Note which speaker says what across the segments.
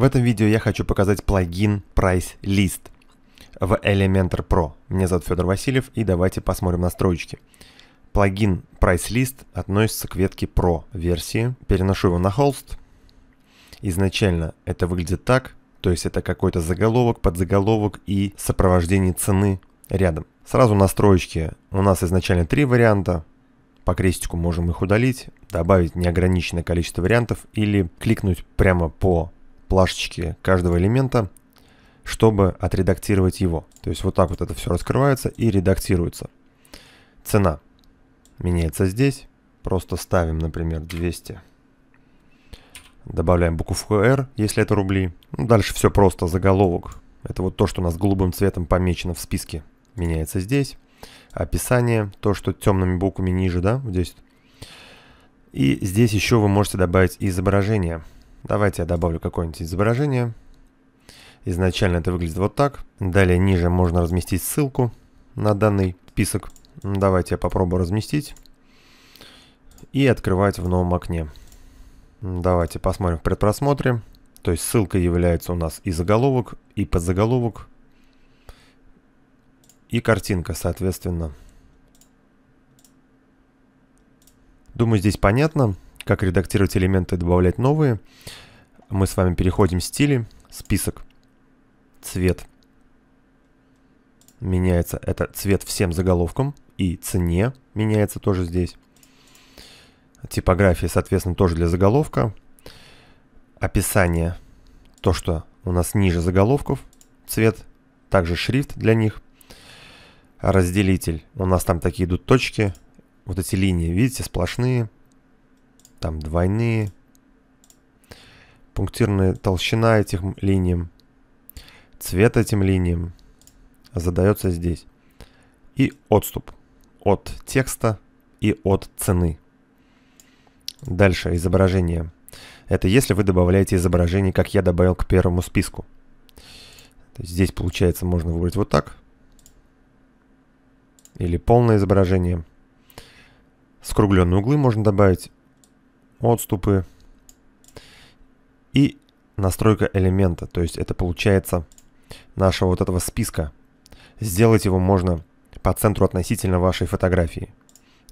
Speaker 1: В этом видео я хочу показать плагин Price List в Elementor Pro. Меня зовут Федор Васильев и давайте посмотрим настройки. Плагин Price List относится к ветке Pro версии. Переношу его на холст. Изначально это выглядит так, то есть это какой-то заголовок, подзаголовок и сопровождение цены рядом. Сразу настройки. У нас изначально три варианта. По крестику можем их удалить, добавить неограниченное количество вариантов или кликнуть прямо по плашечки каждого элемента, чтобы отредактировать его. То есть вот так вот это все раскрывается и редактируется. Цена меняется здесь. Просто ставим, например, 200. Добавляем букву R, если это рубли. Ну, дальше все просто, заголовок. Это вот то, что у нас голубым цветом помечено в списке. Меняется здесь. Описание, то, что темными буквами ниже, да, здесь. И здесь еще вы можете добавить изображение. Давайте я добавлю какое-нибудь изображение. Изначально это выглядит вот так. Далее ниже можно разместить ссылку на данный список. Давайте я попробую разместить. И открывать в новом окне. Давайте посмотрим в предпросмотре. То есть ссылка является у нас и заголовок, и подзаголовок, и картинка, соответственно. Думаю, здесь понятно как редактировать элементы добавлять новые. Мы с вами переходим в стили, список, цвет. Меняется это цвет всем заголовкам и цене меняется тоже здесь. Типография, соответственно, тоже для заголовка. Описание, то, что у нас ниже заголовков, цвет, также шрифт для них. Разделитель, у нас там такие идут точки, вот эти линии, видите, сплошные там двойные. Пунктирная толщина этих линий цвет этим линиям задается здесь. И отступ от текста и от цены. Дальше изображение. Это если вы добавляете изображение, как я добавил к первому списку. Здесь, получается, можно выбрать вот так. Или полное изображение. Скругленные углы можно добавить отступы и настройка элемента. То есть это получается нашего вот этого списка. Сделать его можно по центру относительно вашей фотографии.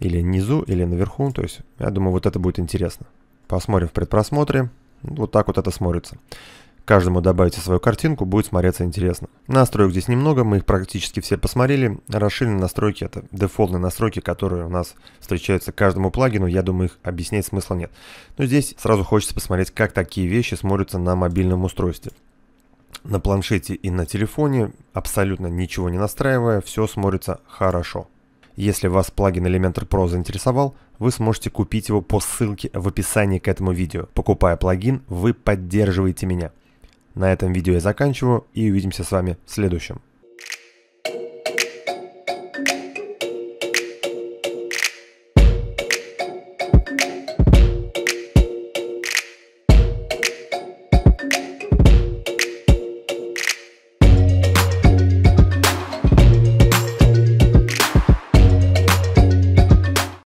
Speaker 1: Или внизу, или наверху. То есть я думаю, вот это будет интересно. Посмотрим в предпросмотре. Вот так вот это смотрится. Каждому добавите свою картинку, будет смотреться интересно. Настроек здесь немного, мы их практически все посмотрели. Расширенные настройки – это дефолтные настройки, которые у нас встречаются каждому плагину. Я думаю, их объяснять смысла нет. Но здесь сразу хочется посмотреть, как такие вещи смотрятся на мобильном устройстве. На планшете и на телефоне, абсолютно ничего не настраивая, все смотрится хорошо. Если вас плагин Elementor Pro заинтересовал, вы сможете купить его по ссылке в описании к этому видео. Покупая плагин, вы поддерживаете меня. На этом видео я заканчиваю и увидимся с вами в следующем.